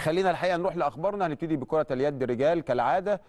خلينا الحقيقه نروح لاخبارنا هنبتدي بكره اليد رجال كالعاده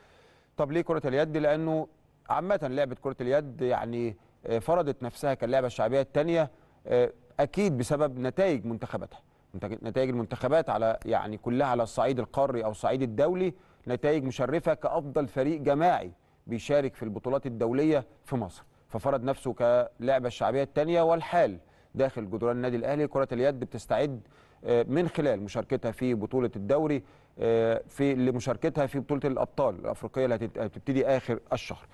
طب ليه كره اليد لانه عامه لعبه كره اليد يعني آه، فرضت نفسها كاللعبه الشعبيه الثانيه آه، اكيد بسبب نتائج منتخباتها نتائج المنتخبات على يعني كلها على الصعيد القاري او الصعيد الدولي نتائج مشرفه كافضل فريق جماعي بيشارك في البطولات الدوليه في مصر ففرض نفسه كلعبه الشعبيه الثانيه والحال داخل جدران النادي الاهلي كره اليد بتستعد آه، من خلال مشاركتها في بطولة الدوري آه، في لمشاركتها في بطولة الأبطال الأفريقية اللي هتبتدي آخر الشهر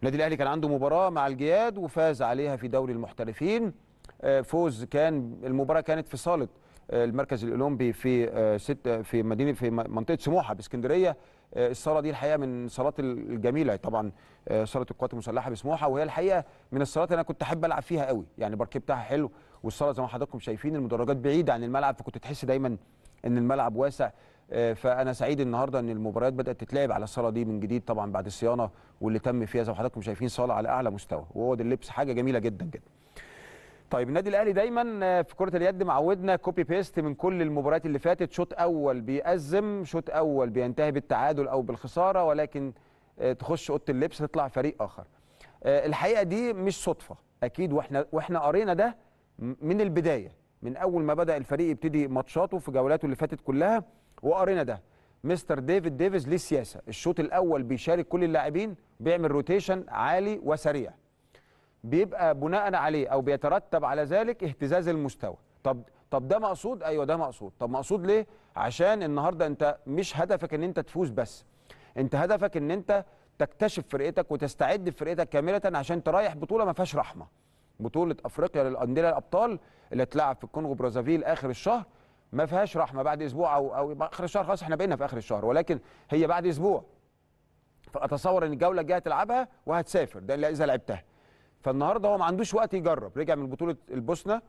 النادي الأهلي كان عنده مباراة مع الجياد وفاز عليها في دوري المحترفين آه، فوز كان المباراة كانت في صالة المركز الأولمبي في ست في مدينة في منطقة سموحة باسكندرية الصلاه دي الحقيقه من الصلاه الجميله يعني طبعا آه، صلاه القوات المسلحه بسموحه وهي الحقيقه من الصلاه اللي انا كنت احب العب فيها قوي يعني باركيه بتاعها حلو والصلاه زي ما حضراتكم شايفين المدرجات بعيده عن الملعب فكنت تحس دايما ان الملعب واسع آه، فانا سعيد النهارده ان المباريات بدات تتلعب على الصاله دي من جديد طبعا بعد الصيانه واللي تم فيها زي ما حضراتكم شايفين صاله على اعلى مستوى وهو ده اللبس حاجه جميله جدا جدا طيب النادي الاهلي دايما آه، في كره اليد معودنا كوبي بيست من كل المباريات اللي فاتت شوط اول بيأزم شوط اول بينتهي بالتعادل او بالخساره ولكن آه، تخش اوضه اللبس تطلع فريق اخر آه، الحقيقه دي مش صدفه اكيد واحنا واحنا قرينا ده من البدايه من اول ما بدا الفريق يبتدي ماتشاته في جولاته اللي فاتت كلها وقرينا ده مستر ديفيد ديفيز ليه سياسه الشوط الاول بيشارك كل اللاعبين بيعمل روتيشن عالي وسريع بيبقى بناء عليه او بيترتب على ذلك اهتزاز المستوى طب طب ده مقصود ايوه ده مقصود طب مقصود ليه عشان النهارده انت مش هدفك ان انت تفوز بس انت هدفك ان انت تكتشف فرقتك وتستعد فرقتك كامله عشان تريح بطوله ما فيهاش رحمه بطوله افريقيا للانديه الابطال اللي اتلعب في الكونغو برازافيل اخر الشهر ما فيهاش رحمه بعد اسبوع او او اخر الشهر خلاص احنا بقينا في اخر الشهر ولكن هي بعد اسبوع فاتصور ان الجوله الجايه هتلعبها وهتسافر ده اذا لعبتها فالنهارده هو ما عندوش وقت يجرب رجع من بطوله البوسنه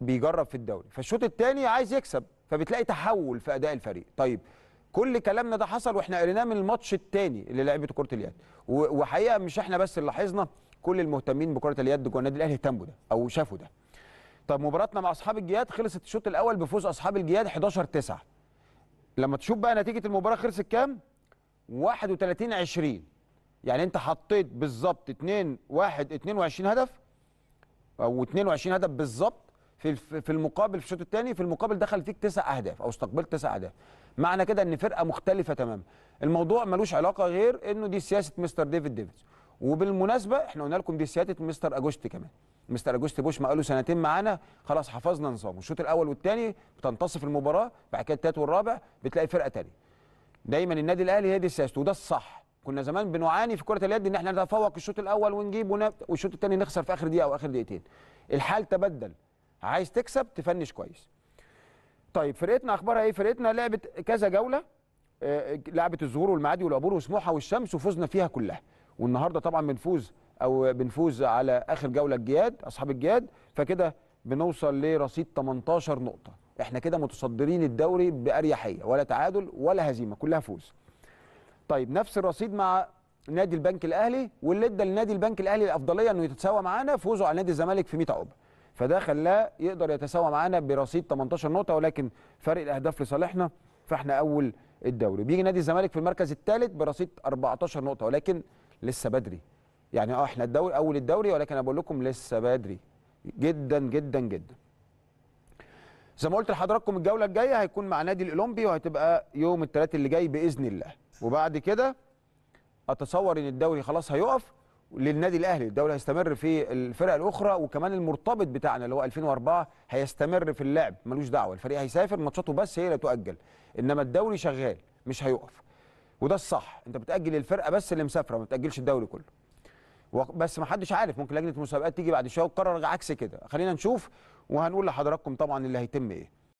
بيجرب في الدوري فالشوط الثاني عايز يكسب فبتلاقي تحول في اداء الفريق طيب كل كلامنا ده حصل واحنا قريناه من الماتش الثاني اللي لعبته كره اليد وحقيقه مش احنا بس اللي لاحظنا كل المهتمين بكره اليد جوه النادي الاهلي اهتموا ده او شافوا ده طب مباراتنا مع اصحاب الجياد خلصت الشوط الاول بفوز اصحاب الجياد 11 9 لما تشوف بقى نتيجه المباراه خلصت كام 31 20 يعني انت حطيت بالظبط 2 1 22 هدف او 22 هدف بالظبط في في المقابل في الشوط الثاني في المقابل دخل فيك تسع اهداف او استقبلت تسع اهداف معنى كده ان فرقه مختلفه تماما الموضوع ملوش علاقه غير انه دي سياسه مستر ديفيد ديفيدز وبالمناسبه احنا قلنا لكم دي سياسه مستر اجوستي كمان مستر اجوستي بوش ما قاله سنتين معانا خلاص حفظنا نظامه الشوط الاول والثاني بتنتصف المباراه بعد كده الثالث والرابع بتلاقي فرقه ثانيه دايما النادي الاهلي هي دي سياسته وده الصح كنا زمان بنعاني في كره اليد ان احنا نتفوق الشوط الاول ونجيب ونب... والشوط الثاني نخسر في اخر دقيقه او اخر دقيقتين الحال تبدل عايز تكسب تفنش كويس طيب فرقتنا اخبارها ايه فرقتنا لعبت كذا جوله آه، لعبت الزهور والمعادي والعبور وسموحه والشمس وفزنا فيها كلها والنهارده طبعا بنفوز او بنفوز على اخر جوله الجياد اصحاب الجياد فكده بنوصل لرصيد 18 نقطه احنا كده متصدرين الدوري باريحيه ولا تعادل ولا هزيمه كلها فوز طيب نفس الرصيد مع نادي البنك الاهلي واللي ادى لنادي البنك الاهلي الافضليه انه يتساوى معانا فوزه على نادي الزمالك في 100 عقبه فده خلاه يقدر يتساوى معانا برصيد 18 نقطه ولكن فرق الاهداف لصالحنا فاحنا اول الدوري بيجي نادي الزمالك في المركز الثالث برصيد 14 نقطه ولكن لسه بدري يعني اه احنا الدوري اول الدوري ولكن انا بقول لكم لسه بدري جدا جدا جدا زي ما قلت لحضراتكم الجوله الجايه هيكون مع نادي الاولمبي وهتبقى يوم الثلاث اللي جاي باذن الله وبعد كده اتصور ان الدوري خلاص هيقف للنادي الاهلي الدوري هيستمر في الفرق الاخرى وكمان المرتبط بتاعنا اللي هو 2004 هيستمر في اللعب ملوش دعوه الفريق هيسافر ماتشاته بس هي اللي تؤجل انما الدوري شغال مش هيقف وده الصح انت بتاجل الفرقه بس اللي مسافره ما بتاجلش الدوري كله بس ما حدش عارف ممكن لجنه المسابقات تيجي بعد شويه وتقرر عكس كده خلينا نشوف وهنقول لحضراتكم طبعا اللي هيتم ايه